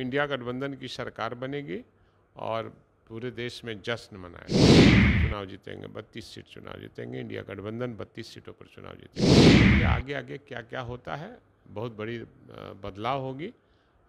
India गठबंधन की सरकार बनेगी और पूरे देश में जश्न मनाएगा चुनाव जीतेंगे बत्तीस सीट चुनाव जीतेंगे इंडिया गठबंधन बत्तीस सीटों पर चुनाव जीतेंगे आगे आगे क्या क्या होता है बहुत बड़ी बदलाव होगी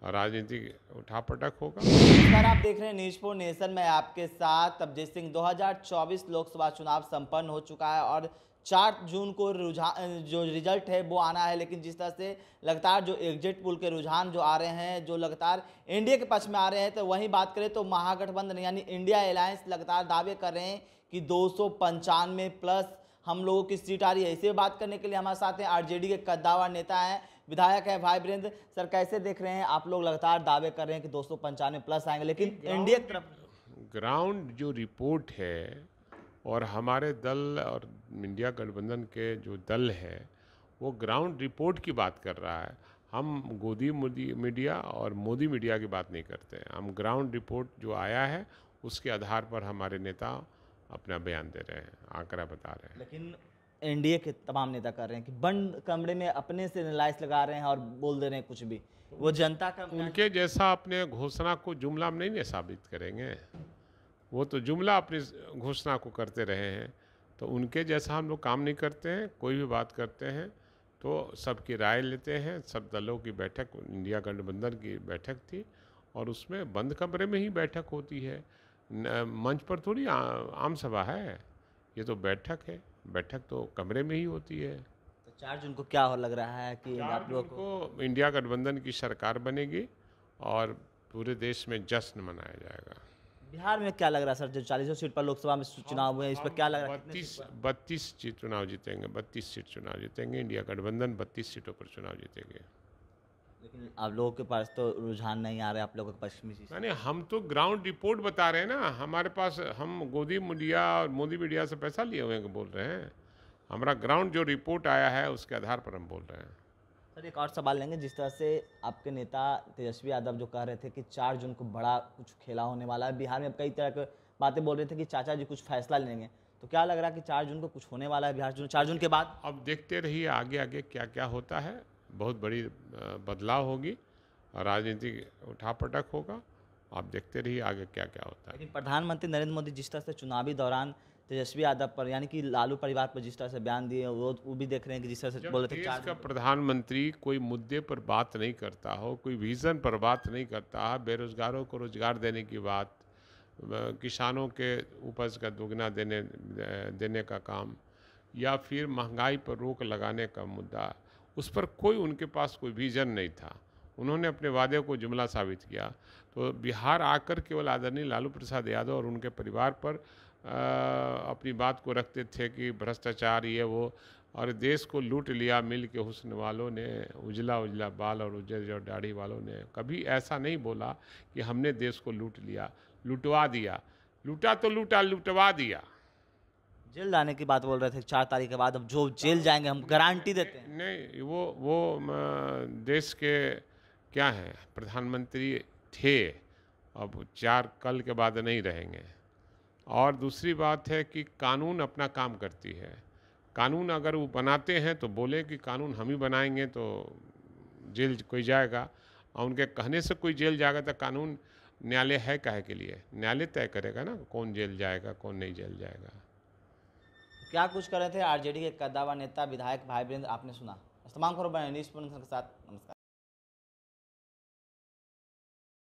और राजनीति उठापटक होगा सर आप देख रहे हैं न्यूज फोर नेशन में आपके साथ अभजय सिंह 2024 लोकसभा चुनाव संपन्न हो चुका है और चार जून को रुझान जो रिजल्ट है वो आना है लेकिन जिस तरह से लगातार जो एग्जिट पुल के रुझान जो आ रहे हैं जो लगातार इंडिया के पक्ष में आ रहे हैं तो वहीं बात करें तो महागठबंधन यानी इंडिया अलायंस लगातार दावे कर रहे हैं कि दो प्लस हम लोगों की सीट आ रही है इसे बात करने के लिए हमारे साथ हैं आर के कद्दावर नेता हैं विधायक है भाई वीरेंद्र सर कैसे देख रहे हैं आप लोग लगातार दावे कर रहे हैं कि दो प्लस आएंगे लेकिन इंडिया की तरफ ग्राउंड जो रिपोर्ट है और हमारे दल और इंडिया गठबंधन के जो दल है वो ग्राउंड रिपोर्ट की बात कर रहा है हम गोदी मोदी मीडिया और मोदी मीडिया की बात नहीं करते हैं हम ग्राउंड रिपोर्ट जो आया है उसके आधार पर हमारे नेता अपना बयान दे रहे हैं आंकड़ा बता रहे हैं लेकिन एनडीए के तमाम नेता कर रहे हैं कि बंद कमरे में अपने से लाइस लगा रहे हैं और बोल दे रहे हैं कुछ भी वो जनता का उनके जैसा अपने घोषणा को जुमला में नहीं साबित करेंगे वो तो जुमला अपनी घोषणा को करते रहे हैं तो उनके जैसा हम लोग काम नहीं करते हैं कोई भी बात करते हैं तो सबकी राय लेते हैं सब दलों की बैठक इंडिया गठबंधन की बैठक थी और उसमें बंद कमरे में ही बैठक होती है न, मंच पर थोड़ी आ, आम सभा है ये तो बैठक है बैठक तो कमरे में ही होती है तो चार जून को क्या लग रहा है कि आप लोगों को इंडिया गठबंधन की सरकार बनेगी और पूरे देश में जश्न मनाया जाएगा बिहार में क्या लग रहा है सर जो चालीसों सीट पर लोकसभा में चुनाव हुए हैं इस पर क्या लग रहा है बत्तीस बत्तीस सीट चुनाव जीतेंगे बत्तीस सीट चुनाव जीतेंगे इंडिया गठबंधन बत्तीस सीटों पर चुनाव जीतेंगे लेकिन आप लोगों के पास तो रुझान नहीं आ रहा आप लोगों के पश्चिमी नहीं हम तो ग्राउंड रिपोर्ट बता रहे हैं ना हमारे पास हम गोदी मीडिया और मोदी मीडिया से पैसा लिए हुए बोल रहे हैं हमारा ग्राउंड जो रिपोर्ट आया है उसके आधार पर हम बोल रहे हैं सर एक और सवाल लेंगे जिस तरह से आपके नेता तेजस्वी यादव जो कह रहे थे कि चार जून को बड़ा कुछ खेला होने वाला है बिहार में अब कई तरह की बातें बोल रहे थे कि चाचा जी कुछ फैसला लेंगे तो क्या लग रहा है कि चार जून को कुछ होने वाला है बिहार जून चार जून के बाद अब देखते रहिए आगे आगे क्या क्या होता है बहुत बड़ी बदलाव होगी राजनीतिक उठापटक होगा आप देखते रहिए आगे क्या क्या होता है प्रधानमंत्री नरेंद्र मोदी जिस तरह से चुनावी दौरान तेजस्वी यादव पर यानी कि लालू परिवार पर जिस तरह से बयान दिए वो वो भी देख रहे हैं कि जिस तरह से बोल रहे थे का प्रधानमंत्री कोई मुद्दे पर बात नहीं करता हो कोई विजन पर बात नहीं करता है बेरोजगारों को रोजगार देने की बात किसानों के उपज का दोगुना देने देने का काम या फिर महंगाई पर रोक लगाने का मुद्दा उस पर कोई उनके पास कोई विजन नहीं था उन्होंने अपने वादे को जुमला साबित किया तो बिहार आकर केवल आदरणीय लालू प्रसाद यादव और उनके परिवार पर अपनी बात को रखते थे कि भ्रष्टाचार ये वो और देश को लूट लिया मिल के हुसन वालों ने उजला उजला बाल और उजर उजल दाढ़ी वालों ने कभी ऐसा नहीं बोला कि हमने देश को लूट लिया लुटवा दिया लूटा तो लूटा लुटवा दिया जेल जाने की बात बोल रहे थे चार तारीख के बाद अब जो जेल हाँ। जाएंगे हम गारंटी देते हैं नहीं वो वो देश के क्या हैं प्रधानमंत्री थे अब चार कल के बाद नहीं रहेंगे और दूसरी बात है कि कानून अपना काम करती है कानून अगर वो बनाते हैं तो बोले कि कानून हम ही बनाएंगे तो जेल कोई जाएगा और उनके कहने से कोई जेल जाएगा तो कानून न्यायालय है कहे के लिए न्यायालय तय करेगा ना कौन जेल जाएगा कौन नहीं जेल जाएगा क्या कुछ कर रहे थे आरजेडी के कदावा नेता विधायक भाई बिंद आपने सुना तमाम खबरों में न्यूज के साथ नमस्कार